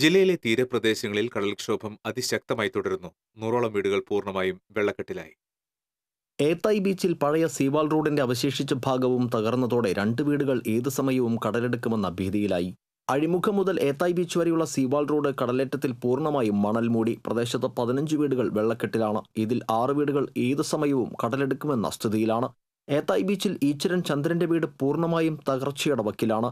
ജില്ലയിലെ തീരപ്രദേശങ്ങളിൽ കടൽക്ഷോഭം അതിശക്തമായി തുടരുന്നു നൂറോളം വീടുകൾ പൂർണ്ണമായും വെള്ളക്കെട്ടിലായി ഏത്തായി ബീച്ചിൽ പഴയ സീവാൾ റോഡിന്റെ അവശേഷിച്ച ഭാഗവും തകർന്നതോടെ രണ്ട് വീടുകൾ ഏതു സമയവും കടലെടുക്കുമെന്ന ഭീതിയിലായി അഴിമുഖം മുതൽ ഏത്തായി ബീച്ച് വരെയുള്ള സീവാൾ റോഡ് കടലേറ്റത്തിൽ പൂർണ്ണമായും മണൽ മൂടി പ്രദേശത്ത് പതിനഞ്ച് വീടുകൾ വെള്ളക്കെട്ടിലാണ് ഇതിൽ ആറ് വീടുകൾ ഏതു സമയവും കടലെടുക്കുമെന്ന സ്ഥിതിയിലാണ് ഏത്തായി ബീച്ചിൽ ഈച്ചരൻ ചന്ദ്രന്റെ വീട് പൂർണ്ണമായും തകർച്ചയുടെ വക്കിലാണ്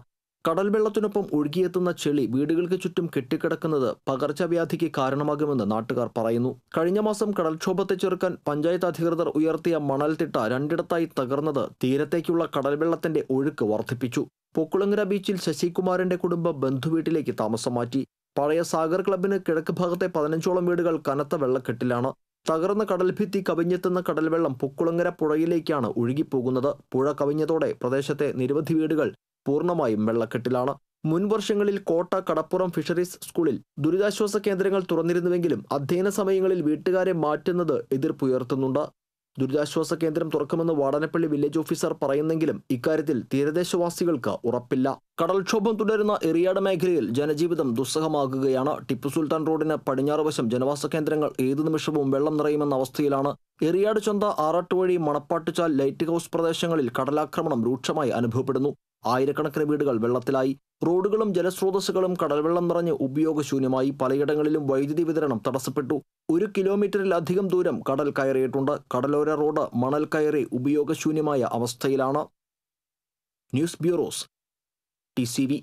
കടൽ വെള്ളത്തിനൊപ്പം ഒഴുകിയെത്തുന്ന ചെളി വീടുകൾക്ക് ചുറ്റും കെട്ടിക്കിടക്കുന്നത് പകർച്ചവ്യാധിക്ക് കാരണമാകുമെന്ന് നാട്ടുകാർ പറയുന്നു കഴിഞ്ഞ മാസം കടൽക്ഷോഭത്തെ ചെറുക്കാൻ പഞ്ചായത്ത് അധികൃതർ ഉയർത്തിയ മണൽത്തിട്ട രണ്ടിടത്തായി തകർന്നത് തീരത്തേക്കുള്ള കടൽവെള്ളത്തിന്റെ ഒഴുക്ക് വർദ്ധിപ്പിച്ചു പൊക്കുളങ്ങര ബീച്ചിൽ ശശികുമാറിന്റെ കുടുംബം ബന്ധുവീട്ടിലേക്ക് താമസം മാറ്റി പഴയ സാഗർ ക്ലബിന് കിഴക്ക് ഭാഗത്തെ പതിനഞ്ചോളം വീടുകൾ കനത്ത വെള്ളക്കെട്ടിലാണ് തകർന്ന കടൽഭിത്തി കവിഞ്ഞെത്തുന്ന കടൽവെള്ളം പൊക്കുളങ്ങര പുഴയിലേക്കാണ് ഒഴുകിപ്പോകുന്നത് പുഴ കവിഞ്ഞതോടെ പ്രദേശത്തെ നിരവധി വീടുകൾ പൂർണ്ണമായും വെള്ളക്കെട്ടിലാണ് മുൻ വർഷങ്ങളിൽ കോട്ട കടപ്പുറം ഫിഷറീസ് സ്കൂളിൽ ദുരിതാശ്വാസ കേന്ദ്രങ്ങൾ തുറന്നിരുന്നുവെങ്കിലും അധ്യയന സമയങ്ങളിൽ വീട്ടുകാരെ മാറ്റുന്നത് എതിർപ്പുയർത്തുന്നുണ്ട് ദുരിതാശ്വാസ കേന്ദ്രം തുറക്കുമെന്ന് വാടനപ്പള്ളി വില്ലേജ് ഓഫീസർ പറയുന്നെങ്കിലും ഇക്കാര്യത്തിൽ തീരദേശവാസികൾക്ക് ഉറപ്പില്ല കടൽക്ഷോഭം തുടരുന്ന എറിയാട് മേഖലയിൽ ജനജീവിതം ദുസ്സഹമാകുകയാണ് ടിപ്പു സുൽത്താൻ റോഡിന് പടിഞ്ഞാറ് വശം ജനവാസ കേന്ദ്രങ്ങൾ ഏതു നിമിഷവും വെള്ളം നിറയുമെന്ന അവസ്ഥയിലാണ് എറിയാട് ചന്ത ആറാട്ടുവഴി മണപ്പാട്ടുചാൽ ലൈറ്റ് ഹൗസ് പ്രദേശങ്ങളിൽ കടലാക്രമണം രൂക്ഷമായി അനുഭവപ്പെടുന്നു ആയിരക്കണക്കിന് വീടുകൾ വെള്ളത്തിലായി റോഡുകളും ജലസ്രോതസ്സുകളും കടൽവെള്ളം നിറഞ്ഞ് ഉപയോഗശൂന്യമായി പലയിടങ്ങളിലും വൈദ്യുതി വിതരണം തടസ്സപ്പെട്ടു ഒരു കിലോമീറ്ററിലധികം ദൂരം കടൽ കയറിയിട്ടുണ്ട് കടലോര റോഡ് മണൽ കയറി ഉപയോഗശൂന്യമായ അവസ്ഥയിലാണ് ന്യൂസ് ബ്യൂറോസ് ടി